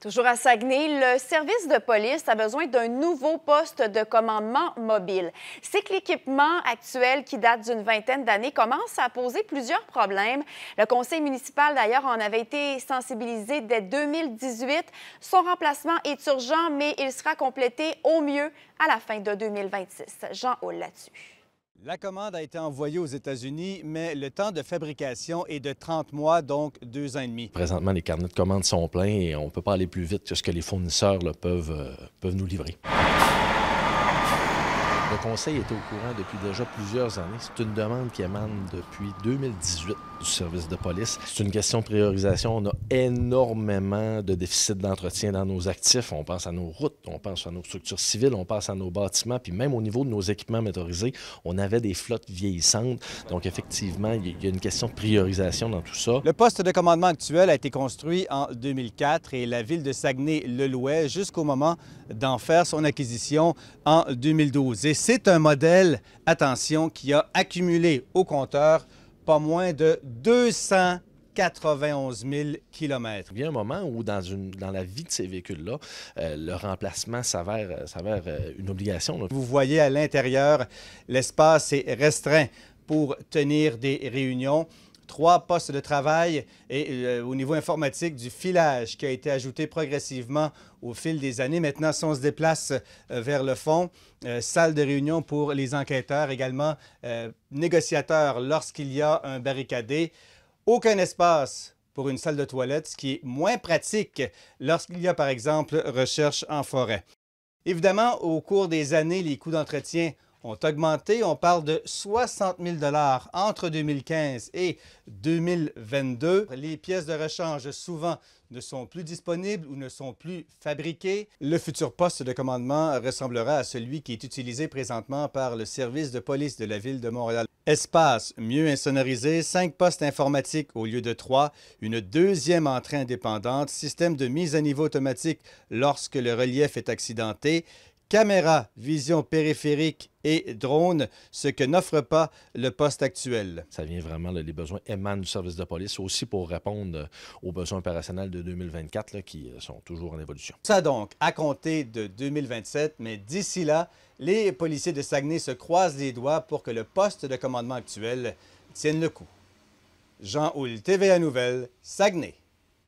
Toujours à Saguenay, le service de police a besoin d'un nouveau poste de commandement mobile. C'est que l'équipement actuel, qui date d'une vingtaine d'années, commence à poser plusieurs problèmes. Le conseil municipal, d'ailleurs, en avait été sensibilisé dès 2018. Son remplacement est urgent, mais il sera complété au mieux à la fin de 2026. Jean haut là-dessus. La commande a été envoyée aux États-Unis, mais le temps de fabrication est de 30 mois, donc deux ans et demi. Présentement, les carnets de commande sont pleins et on ne peut pas aller plus vite que ce que les fournisseurs euh, peuvent nous livrer. Le Conseil était au courant depuis déjà plusieurs années. C'est une demande qui émane depuis 2018 du service de police. C'est une question de priorisation. On a énormément de déficits d'entretien dans nos actifs. On pense à nos routes, on pense à nos structures civiles, on pense à nos bâtiments, puis même au niveau de nos équipements motorisés, on avait des flottes vieillissantes. Donc, effectivement, il y a une question de priorisation dans tout ça. Le poste de commandement actuel a été construit en 2004 et la ville de saguenay le louait jusqu'au moment d'en faire son acquisition en 2012 c'est un modèle, attention, qui a accumulé au compteur pas moins de 291 000 km. Il y a un moment où, dans, la vie de ces véhicules-là, euh, le remplacement s'avère, euh, euh, une obligation. Vous voyez à l'intérieur, l'espace est restreint pour tenir des réunions trois postes de travail et euh, au niveau informatique du filage qui a été ajouté progressivement au fil des années. Maintenant, si on se déplace euh, vers le fond, euh, salle de réunion pour les enquêteurs, également négociateurs lorsqu'il y a un barricadé, aucun espace pour une salle de toilette, ce qui est moins pratique lorsqu'il y a par exemple recherche en forêt. Évidemment, au cours des années, les coûts d'entretien ont augmenté. On parle de 60 000 entre 2015 et 2022. Les pièces de rechange souvent ne sont plus disponibles ou ne sont plus fabriquées. Le futur poste de commandement ressemblera à celui qui est utilisé présentement par le service de police de la ville de Montréal. Espace mieux insonorisé, cinq postes informatiques au lieu de trois, une deuxième entrée indépendante, système de mise à niveau automatique lorsque le relief est accidenté, caméra, vision périphérique et drone, ce que n'offre pas le poste actuel. Ça vient vraiment, les besoins émanent du service de police aussi pour répondre aux besoins opérationnels de 2024 qui euh, sont toujours en évolution. Ça donc, à compter de 2027, mais d'ici là, les policiers de Saguenay se croisent les doigts pour que le poste de commandement actuel tienne le coup. Jean Houle, TVA Nouvelle, Saguenay.